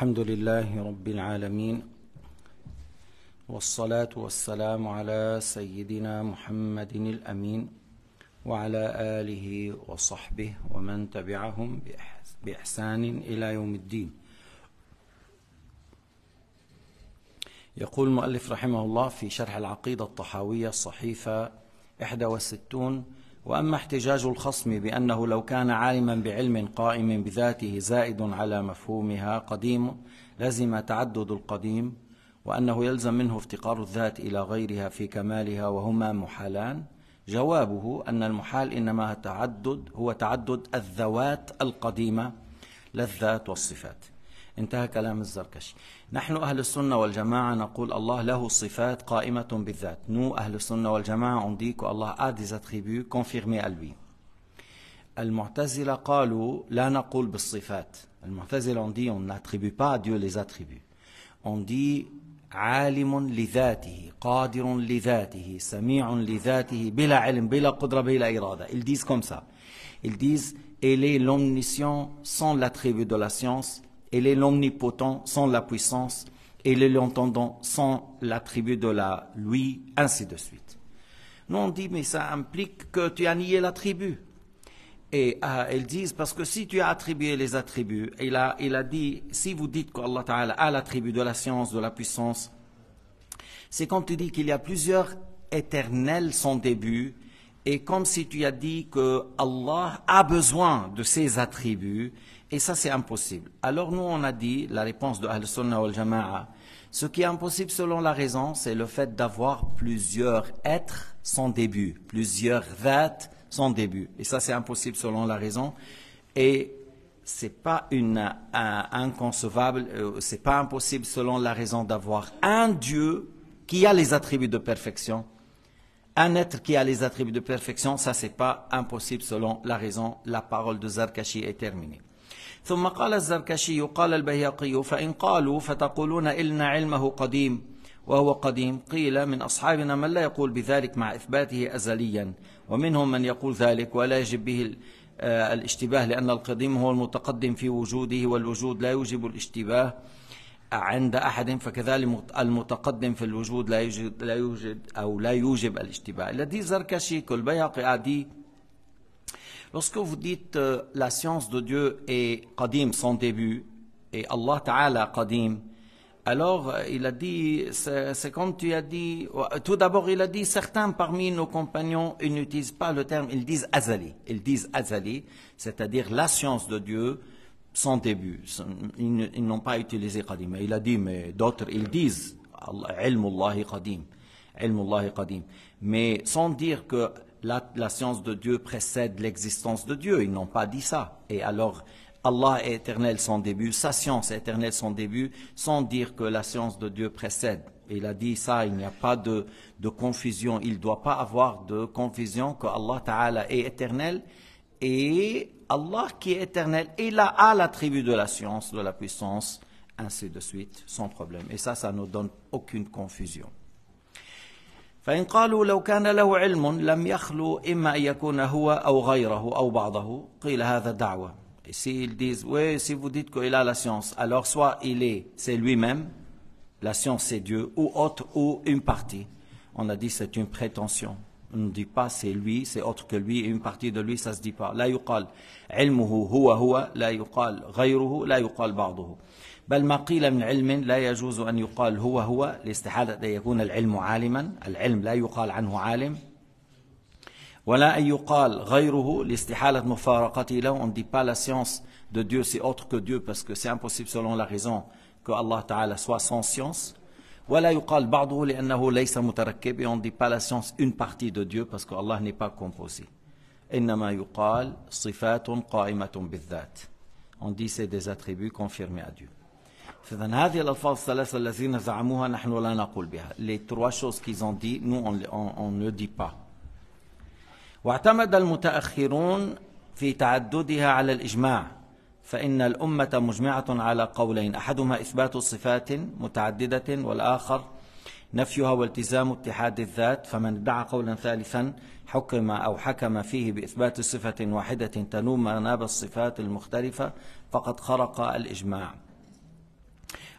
الحمد لله رب العالمين والصلاة والسلام على سيدنا محمد الأمين وعلى آله وصحبه ومن تبعهم بإحسان إلى يوم الدين يقول المؤلف رحمه الله في شرح العقيدة الطحاوية الصحيفة 61 وأما احتجاج الخصم بأنه لو كان عالما بعلم قائم بذاته زائد على مفهومها قديم لزم تعدد القديم وأنه يلزم منه افتقار الذات إلى غيرها في كمالها وهما محالان جوابه أن المحال إنما تعدد هو تعدد الذوات القديمة للذات والصفات انتهى كلام الزركشي نحن أهل السنة والجماعة نقول الله له صفات قائمة بالذات نو أهل السنة والجماعة عنديك الله آدي Allah a كونفيرمي ألبي المعتزلة قالوا لا نقول بالصفات المعتزلة عندي أن on n'attribue pas à Dieu les attributs عالم لذاته قادر لذاته سميع لذاته بلا علم بلا قدرة بلا إرادة ils disent comme ça ils disent il est l'omniscient sans l'attribut de la science Et est l'omnipotent sans la puissance. Il est l'entendant sans l'attribut de la lui, ainsi de suite. Nous, on dit, mais ça implique que tu as nié l'attribut. Et ah, elles disent, parce que si tu as attribué les attributs, il a, il a dit, si vous dites qu'Allah a l'attribut de la science, de la puissance, c'est quand tu dis qu'il y a plusieurs éternels sans début et comme si tu as dit que Allah a besoin de ses attributs, et ça c'est impossible. Alors nous on a dit, la réponse de Al-Sunnah al jamaa ce qui est impossible selon la raison, c'est le fait d'avoir plusieurs êtres sans début, plusieurs êtres sans début. Et ça c'est impossible selon la raison. Et n'est pas une ce inconcevable, euh, pas impossible selon la raison d'avoir un Dieu qui a les attributs de perfection Un être qui a les attributs de perfection, ça c'est pas impossible selon la raison. La parole de Zarkashi est terminée. ثم قال الزركشي قال البيهقي فإن قالوا فتقولون إلنا علمه قديم وهو قديم قيل من أصحابنا من لا يقول بذلك مع إثباته أزليا ومنهم من يقول ذلك ولا يجب به آه، الاشتباه لأن القديم هو المتقدم في وجوده والوجود لا يوجب الاشتباه Lorsque vous dites euh, la science de Dieu est qadim, son début, et Allah Ta'ala qadim, alors euh, il a dit, c'est comme tu as dit, tout d'abord il a dit, certains parmi nos compagnons, ils n'utilisent pas le terme, ils disent azali, ils disent azali, c'est-à-dire la science de Dieu, sans début. Ils, n'ont pas utilisé Qadim. il a dit, mais d'autres, ils disent Ilmullahi Qadim. Ilmullahi Qadim. Mais sans dire que la, science de Dieu précède l'existence de Dieu. Ils n'ont pas dit ça. Et alors, Allah est éternel sans début, sa science est éternelle sans début, sans dire que la science de Dieu précède. Il a dit ça, il n'y a pas de, de confusion, il ne doit pas avoir de confusion que Allah Ta'ala est éternel et Allah qui est éternel, il a, la l'attribut de la science, de la puissance, ainsi de suite, sans problème. Et ça, ça ne donne aucune confusion. Et s'ils disent, oui, si vous dites qu'il a la science, alors soit il est, c'est lui-même, la science c'est Dieu, ou autre, ou une partie. On a dit c'est une prétention. On ne dit pas c'est lui, c'est autre que lui, et une partie de lui, ça ne se dit pas. La yuqal. Ilmuhu huwa huwa, la yuqal ghayruhu, la yuqal ba'duhu. بل ما قيل من علم لا يجوز أن يقال هو هو لاستحالة أن يكون العلم عالما العلم لا يقال عنه عالم ولا أن يقال غيره لاستحالة مفارقته له on dit pas la science de Dieu c'est autre que Dieu parce que c'est impossible selon la raison que Allah Ta'ala soit sans science ولا يقال بعضه لانه ليس متركب اون دي با لا سيونس اون بارتي دو ديو باسكو الله ني با كومبوزي انما يقال صفات قائمه بالذات اون دي سي ديز اتريبي كونفيرمي ا ديو فاذا هذه الالفاظ الثلاثه الذين زعموها نحن لا نقول بها لي تروا شوز كي زون دي نو اون اون نو دي با واعتمد المتاخرون في تعددها على الاجماع فإن الأمة مجمعة على قولين أحدهما إثبات صفات متعددة والآخر نفيها والتزام اتحاد الذات فمن ادعى قولا ثالثا حكم أو حكم فيه بإثبات صفة واحدة تنوم مناب الصفات المختلفة فقد خرق الإجماع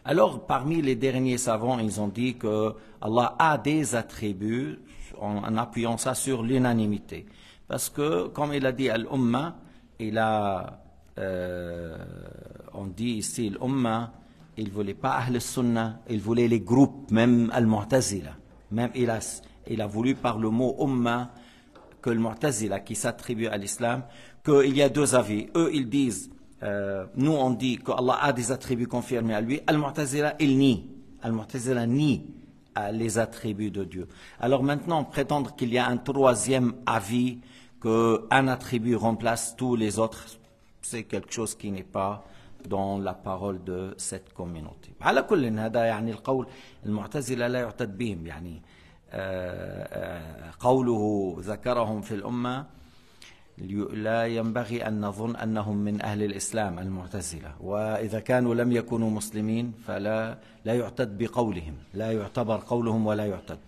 Alors, parmi les derniers savants, ils ont dit que Allah a des attributs en, en appuyant ça sur l'unanimité. Parce que, comme il a dit Al-Ummah, il a Euh, on dit ici, l'Umma, il ne voulait pas Ahl Sunnah, il voulait les groupes, même Al-Mu'tazila. Même il il a voulu par le mot Umma que al Mu'tazila, qui s'attribue à l'islam, qu'il y a deux avis. Eux, ils disent, euh, nous on dit que Allah a des attributs confirmés à lui. Al-Mu'tazila, il nie. Al-Mu'tazila nie les attributs de Dieu. Alors maintenant, prétendre qu'il y a un troisième avis, qu'un attribut remplace tous les autres, c'est quelque chose qui n'est pas دون لا بارول دو سيت كوميونيتي على كل هذا يعني القول المعتزله لا يعتد بهم يعني آه، آه، قوله ذكرهم في الامه لا ينبغي ان نظن انهم من اهل الاسلام المعتزله واذا كانوا لم يكونوا مسلمين فلا لا يعتد بقولهم لا يعتبر قولهم ولا يعتد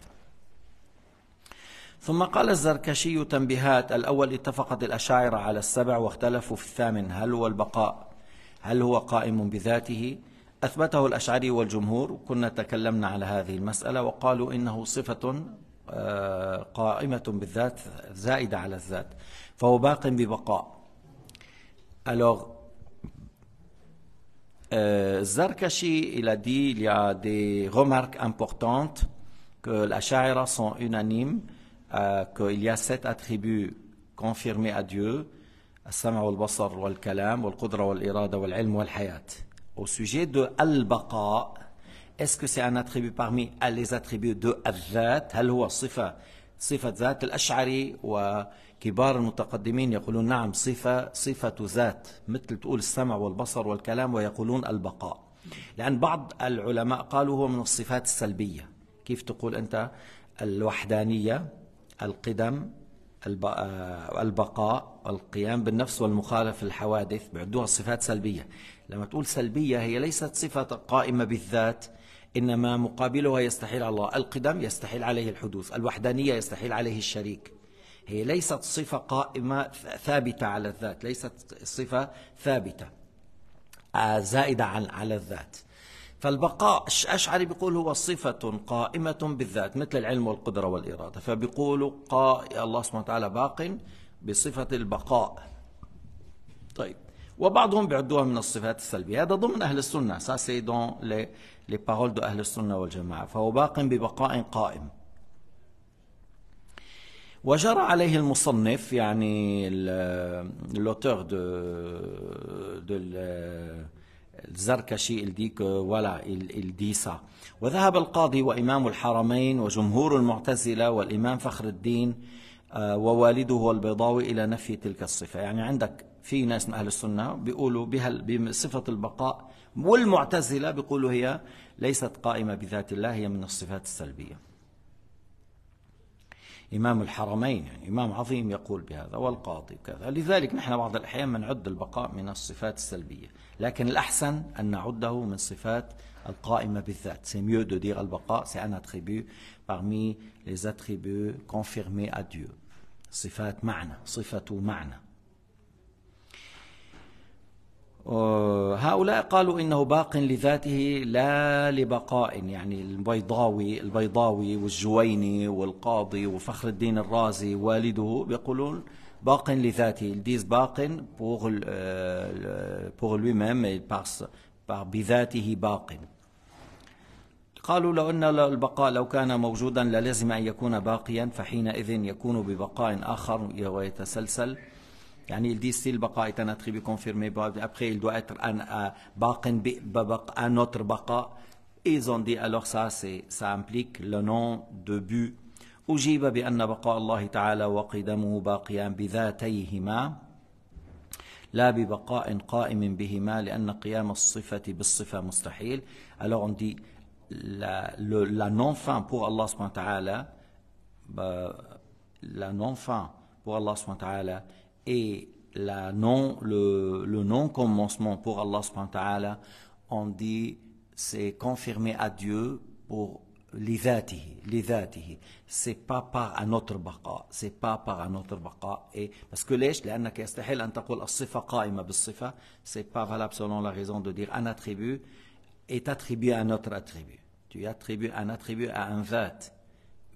ثم قال الزركشي تنبيهات الأول اتفقت الأشاعرة على السبع واختلفوا في الثامن هل هو البقاء هل هو قائم بذاته أثبته الأشعري والجمهور كنا تكلمنا على هذه المسألة وقالوا إنه صفة آه، قائمة بالذات زائدة على الذات فهو باق ببقاء ألوغ آه، الزركشي إلى دي لي دي il امبورتونت a des remarques sont unanimes euh, qu'il y a sept attributs confirmés à Dieu, au sujet de Al-Baqa, est-ce que c'est un attribut parmi les attributs de Al-Dhat هل هو صفة صفة ذات الأشعري وكبار المتقدمين يقولون نعم صفة صفة ذات مثل تقول السمع والبصر والكلام ويقولون البقاء لأن بعض العلماء قالوا هو من الصفات السلبية كيف تقول أنت الوحدانية القدم آه، البقاء القيام بالنفس والمخالف الحوادث بيعدوها صفات سلبية لما تقول سلبية هي ليست صفة قائمة بالذات إنما مقابلها يستحيل على الله القدم يستحيل عليه الحدوث الوحدانية يستحيل عليه الشريك هي ليست صفة قائمة ثابتة على الذات ليست صفة ثابتة آه، زائدة عن على الذات فالبقاء الأشعري بيقول هو صفة قائمة بالذات مثل العلم والقدرة والإرادة فبيقول قا الله سبحانه وتعالى باق بصفة البقاء طيب وبعضهم بيعدوها من الصفات السلبية هذا ضمن أهل السنة سا سي دون لي دو أهل السنة والجماعة فهو باق ببقاء قائم وجرى عليه المصنف يعني لوتور دو دو الزركشي الديك آه، ولا الديسا وذهب القاضي وإمام الحرمين وجمهور المعتزلة والإمام فخر الدين آه، ووالده البيضاوي إلى نفي تلك الصفة يعني عندك في ناس من أهل السنة بيقولوا بصفة البقاء والمعتزلة بيقولوا هي ليست قائمة بذات الله هي من الصفات السلبية إمام الحرمين يعني إمام عظيم يقول بهذا والقاضي وكذا لذلك نحن بعض الأحيان بنعد البقاء من الصفات السلبية لكن الأحسن أن نعده من صفات القائمة بالذات c'est mieux de dire البقاء c'est un attribut parmi les attributs confirmés à Dieu صفات معنى صفة معنى هؤلاء قالوا إنه باق لذاته لا لبقاء يعني البيضاوي البيضاوي والجويني والقاضي وفخر الدين الرازي والده بيقولون باق لذاته ديز باق بوغ لوي ميم بذاته باق قالوا لو أن البقاء لو كان موجودا للزم أن يكون باقيا فحينئذ يكون ببقاء آخر ويتسلسل يعني الدي سي البقاء تناتخي بكونفيرمي ابخي دو اتر ان باق ان بق ان اوتر بقاء ايز اون دي الوغ سا سي سا امبليك لو دو بو اجيب بان بقاء الله تعالى وقدمه باقيان بذاتيهما لا ببقاء قائم بهما لان قيام الصفه بالصفه مستحيل الوغ ندي دي لا نون فان بور الله سبحانه وتعالى لا نون فان بور الله سبحانه وتعالى et la non, le, le non-commencement pour Allah subhanahu wa ta'ala, on dit c'est confirmé à Dieu pour l'idatihi, Ce C'est pas par un autre baqa, c'est pas par un autre Et parce que ليش؟ C'est pas valable selon la raison de dire un attribut est attribué à un autre attribut. Tu attribues un attribut à un vat,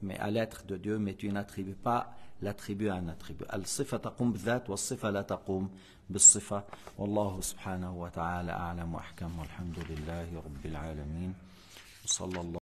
mais à l'être de Dieu, mais tu n'attribues pas l'attribut à un الصفة تقوم بالذات والصفة لا تقوم بالصفة والله سبحانه وتعالى أعلم وأحكم والحمد لله رب العالمين وصلى الله